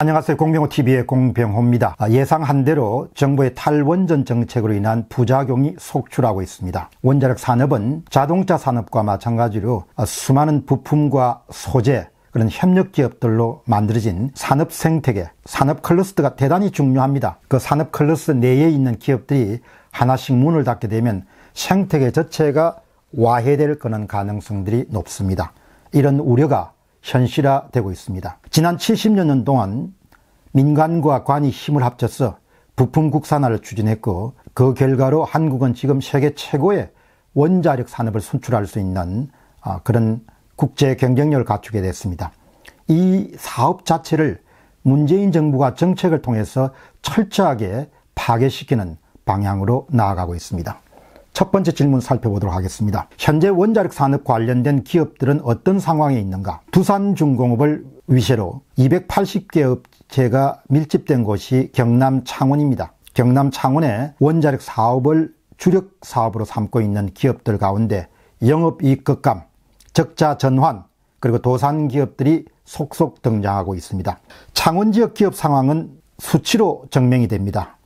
안녕하세요. 공병호TV의 공병호입니다. 아, 예상한 대로 정부의 탈원전 정책으로 인한 부작용이 속출하고 있습니다. 원자력 산업은 자동차 산업과 마찬가지로 아, 수많은 부품과 소재, 그런 협력 기업들로 만들어진 산업 생태계, 산업 클러스터가 대단히 중요합니다. 그 산업 클러스터 내에 있는 기업들이 하나씩 문을 닫게 되면 생태계 자체가 와해될 그런 가능성들이 높습니다. 이런 우려가 현실화되고 있습니다. 지난 70년 동안 민간과 관이 힘을 합쳐서 부품 국산화를 추진했고 그 결과로 한국은 지금 세계 최고의 원자력 산업을 선출할 수 있는 아, 그런 국제 경쟁력을 갖추게 됐습니다. 이 사업 자체를 문재인 정부가 정책을 통해서 철저하게 파괴시키는 방향으로 나아가고 있습니다. 첫 번째 질문 살펴보도록 하겠습니다. 현재 원자력 산업 관련된 기업들은 어떤 상황에 있는가? 두산중공업을 위시로 280개 업체가 밀집된 곳이 경남 창원입니다. 경남 창원에 원자력 사업을 주력 사업으로 삼고 있는 기업들 가운데 영업이익 급감, 적자 전환, 그리고 도산 기업들이 속속 등장하고 있습니다. 창원 지역 기업 상황은 수치로 증명이 됩니다.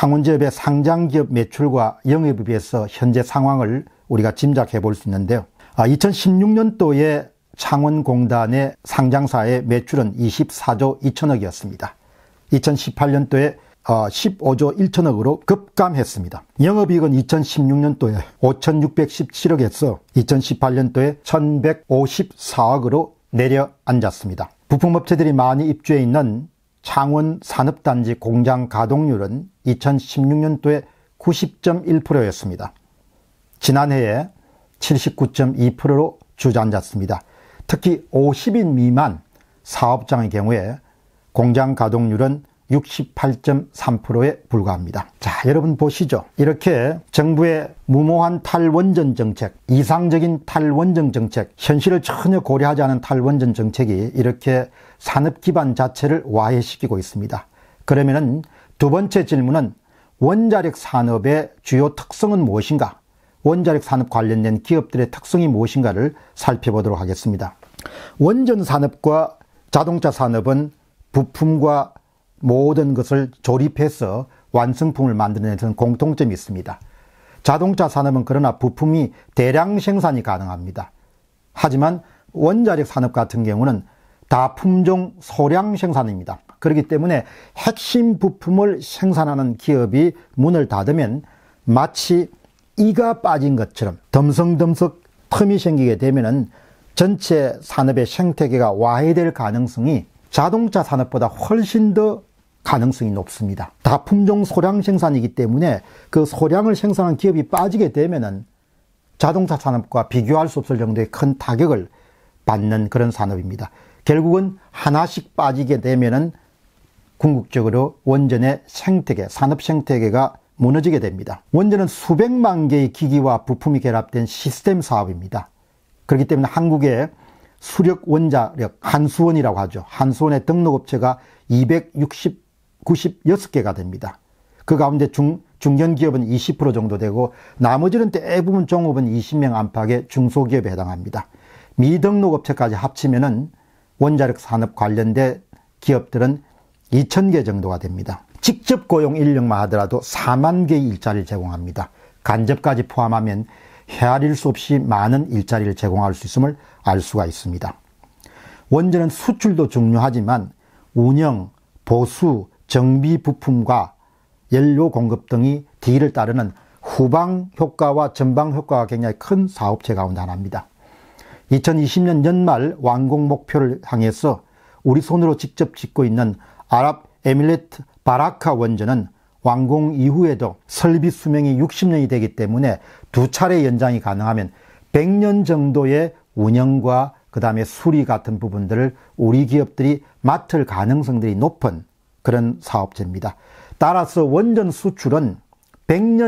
창원지업의 상장기업 매출과 영업에 비해서 현재 상황을 우리가 짐작해 볼 수 있는데요. 2016년도에 아, 창원공단의 상장사의 매출은 24조 2천억이었습니다. 2018년도에 15조 어, 1천억으로 급감했습니다. 영업이익은 2016년도에 5,617억에서 2018년도에 1,154억으로 내려앉았습니다. 부품업체들이 많이 입주해 있는 창원 산업단지 공장 가동률은 2016년도에 90.1%였습니다. 지난해에 79.2%로 주저앉았습니다. 특히 50인 미만 사업장의 경우에 공장 가동률은 68.3%에 불과합니다. 자, 여러분 보시죠. 이렇게 정부의 무모한 탈원전 정책, 이상적인 탈원전 정책, 현실을 전혀 고려하지 않은 탈원전 정책이 이렇게 산업 기반 자체를 와해시키고 있습니다. 그러면은 두 번째 질문은 원자력 산업의 주요 특성은 무엇인가? 원자력 산업 관련된 기업들의 특성이 무엇인가를 살펴보도록 하겠습니다. 원전 산업과 자동차 산업은 부품과 모든 것을 조립해서 완성품을 만드는 데는 공통점이 있습니다. 자동차 산업은 그러나 부품이 대량 생산이 가능합니다. 하지만 원자력 산업 같은 경우는 다품종 소량 생산입니다. 그렇기 때문에 핵심 부품을 생산하는 기업이 문을 닫으면 마치 이가 빠진 것처럼 덤성덤성 틈이 생기게 되면 전체 산업의 생태계가 와해될 가능성이 자동차 산업보다 훨씬 더 가능성이 높습니다. 다 품종 소량 생산이기 때문에 그 소량을 생산한 기업이 빠지게 되면은 자동차 산업과 비교할 수 없을 정도의 큰 타격을 받는 그런 산업입니다. 결국은 하나씩 빠지게 되면은 궁극적으로 원전의 생태계, 산업 생태계가 무너지게 됩니다. 원전은 수백만 개의 기기와 부품이 결합된 시스템 사업입니다. 그렇기 때문에 한국의 수력 원자력 한수원이라고 하죠. 한수원의 등록업체가 260 96개가 됩니다. 그 가운데 중, 중견기업은 20% 정도 되고 나머지는 대부분 종업은 20명 안팎의 중소기업에 해당합니다. 미등록업체까지 합치면은 원자력 산업 관련된 기업들은 2,000개 정도가 됩니다. 직접 고용 인력만 하더라도 4만 개의 일자리를 제공합니다. 간접까지 포함하면 헤아릴 수 없이 많은 일자리를 제공할 수 있음을 알 수가 있습니다. 원전은 수출도 중요하지만 운영, 보수, 정비 부품과 연료 공급 등이 뒤를 따르는 후방 효과와 전방 효과가 굉장히 큰 사업체 가운데 하나입니다. 2020년 연말 완공 목표를 향해서 우리 손으로 직접 짓고 있는 아랍 에밀레트 바라카 원전은 완공 이후에도 설비 수명이 60년이 되기 때문에 두 차례 연장이 가능하면 100년 정도의 운영과 그 다음에 수리 같은 부분들을 우리 기업들이 맡을 가능성들이 높은 그런 사업체입니다. 따라서 원전 수출은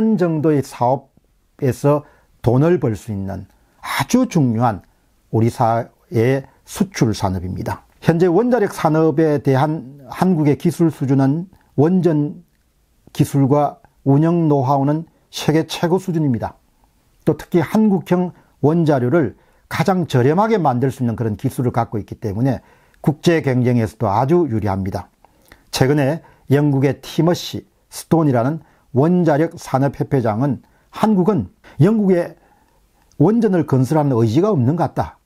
100년 정도의 사업에서 돈을 벌 수 있는 아주 중요한 우리 사회의 수출 산업입니다. 현재 원자력 산업에 대한 한국의 기술 수준은 원전 기술과 운영 노하우는 세계 최고 수준입니다. 또 특히 한국형 원자료를 가장 저렴하게 만들 수 있는 그런 기술을 갖고 있기 때문에 국제 경쟁에서도 아주 유리합니다. 최근에 영국의 티머시 스톤이라는 원자력 산업협회장은 한국은 영국의 원전을 건설하는 의지가 없는 것 같다.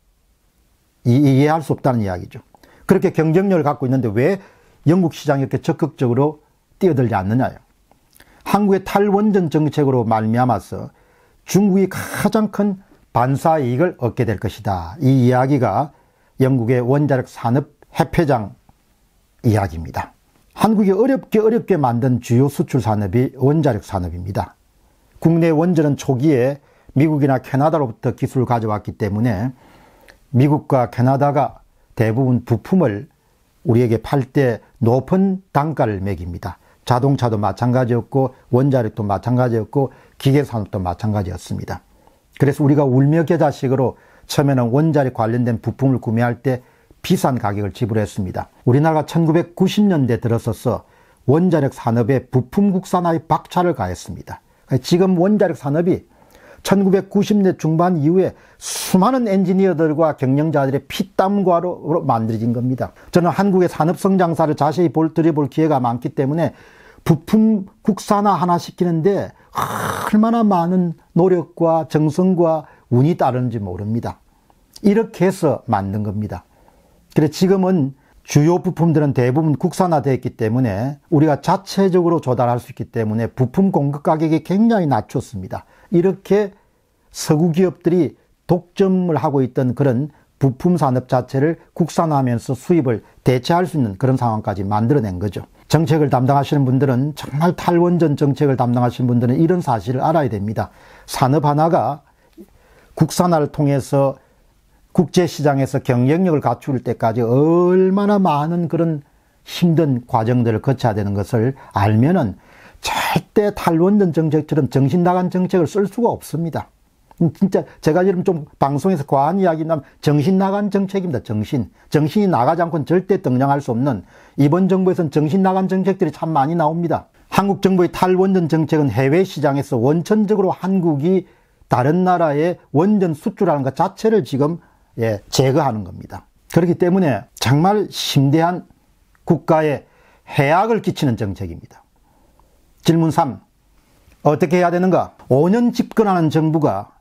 이해할 이수 없다는 이야기죠. 그렇게 경쟁력을 갖고 있는데 왜 영국 시장에 이렇게 적극적으로 뛰어들지 않느냐요. 한국의 탈원전 정책으로 말미암아서 중국이 가장 큰 반사 이익을 얻게 될 것이다. 이 이야기가 영국의 원자력 산업 협회장 이야기입니다. 한국이 어렵게 어렵게 만든 주요 수출 산업이 원자력 산업입니다. 국내 원전은 초기에 미국이나 캐나다로부터 기술을 가져왔기 때문에 미국과 캐나다가 대부분 부품을 우리에게 팔 때 높은 단가를 매깁니다. 자동차도 마찬가지였고 원자력도 마찬가지였고 기계산업도 마찬가지였습니다. 그래서 우리가 울며 겨자식으로 처음에는 원자력 관련된 부품을 구매할 때 비싼 가격을 지불했습니다. 우리나라가 1990년대 들어서서 원자력 산업의 부품 국산화에 박차를 가했습니다. 지금 원자력 산업이 1990년 중반 이후에 수많은 엔지니어들과 경영자들의 피땀과로 만들어진 겁니다. 저는 한국의 산업성장사를 자세히 볼, 들려볼 기회가 많기 때문에 부품 국산화 하나 시키는데 얼마나 많은 노력과 정성과 운이 따르는지 모릅니다. 이렇게 해서 만든 겁니다. 그래 지금은 주요 부품들은 대부분 국산화되어있기 때문에 우리가 자체적으로 조달할 수 있기 때문에 부품 공급 가격이 굉장히 낮췄습니다. 이렇게 서구 기업들이 독점을 하고 있던 그런 부품 산업 자체를 국산화하면서 수입을 대체할 수 있는 그런 상황까지 만들어낸 거죠. 정책을 담당하시는 분들은 정말 탈원전 정책을 담당하시는 분들은 이런 사실을 알아야 됩니다. 산업 하나가 국산화를 통해서 국제시장에서 경쟁력을 갖출 때까지 얼마나 많은 그런 힘든 과정들을 거쳐야 되는 것을 알면은 절대 탈원전 정책처럼 정신 나간 정책을 쓸 수가 없습니다. 음, 진짜 제가 지금 좀 방송에서 과한 이야기인 정신 나간 정책입니다. 정신. 정신이 나가지 않고는 절대 등장할 수 없는 이번 정부에서는 정신 나간 정책들이 참 많이 나옵니다. 한국 정부의 탈원전 정책은 해외 시장에서 원천적으로 한국이 다른 나라의 원전 수출하는 것 자체를 지금 예, 제거하는 겁니다. 그렇기 때문에 정말 심대한 국가에 해악을 끼치는 정책입니다. 질문 3. 어떻게 해야 되는가? 5년 집권하는 정부가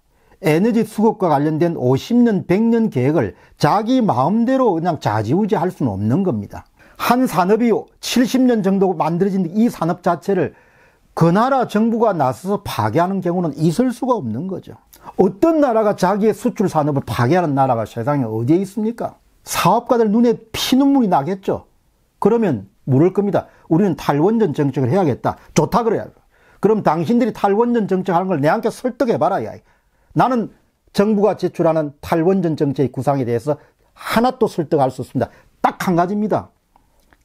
에너지 수급과 관련된 50년, 100년 계획을 자기 마음대로 그냥 자지우지 할 수는 없는 겁니다. 한 산업이 70년 정도 만들어진 이 산업 자체를 그 나라 정부가 나서서 파괴하는 경우는 있을 수가 없는 거죠. 어떤 나라가 자기의 수출 산업을 파괴하는 나라가 세상에 어디에 있습니까? 사업가들 눈에 피눈물이 나겠죠. 그러면 물을 겁니다. 우리는 탈원전 정책을 해야겠다. 좋다 그래야. 그럼 당신들이 탈원전 정책하는 걸 내한테 설득해봐라. 야. 나는 정부가 제출하는 탈원전 정책의 구상에 대해서 하나도 설득할 수 없습니다. 딱 한 가지입니다.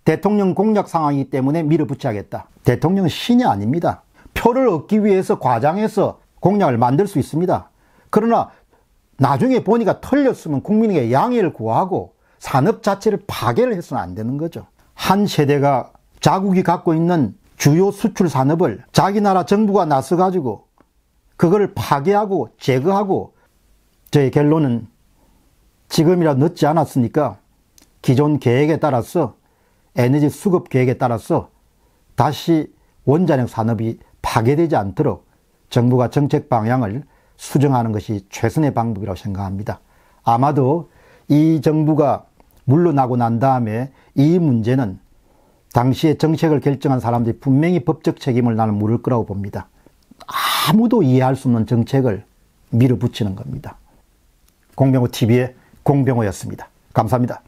대통령 공약 상황이기 때문에 밀어붙이야겠다 대통령은 신이 아닙니다. 표를 얻기 위해서 과장해서 공약을 만들 수 있습니다. 그러나 나중에 보니까 털렸으면 국민에게 양해를 구하고 산업 자체를 파괴를 해서는 안 되는 거죠. 한 세대가 자국이 갖고 있는 주요 수출 산업을 자기 나라 정부가 나서 가지고 그걸 파괴하고 제거하고 저의 결론은 지금이라 늦지 않았으니까 기존 계획에 따라서 에너지 수급 계획에 따라서 다시 원자력 산업이 파괴되지 않도록 정부가 정책 방향을 수정하는 것이 최선의 방법이라고 생각합니다. 아마도 이 정부가 물러나고 난 다음에 이 문제는 당시에 정책을 결정한 사람들이 분명히 법적 책임을 나는 물을 거라고 봅니다. 아무도 이해할 수 없는 정책을 밀어붙이는 겁니다. 공병호 TV의 공병호였습니다. 감사합니다.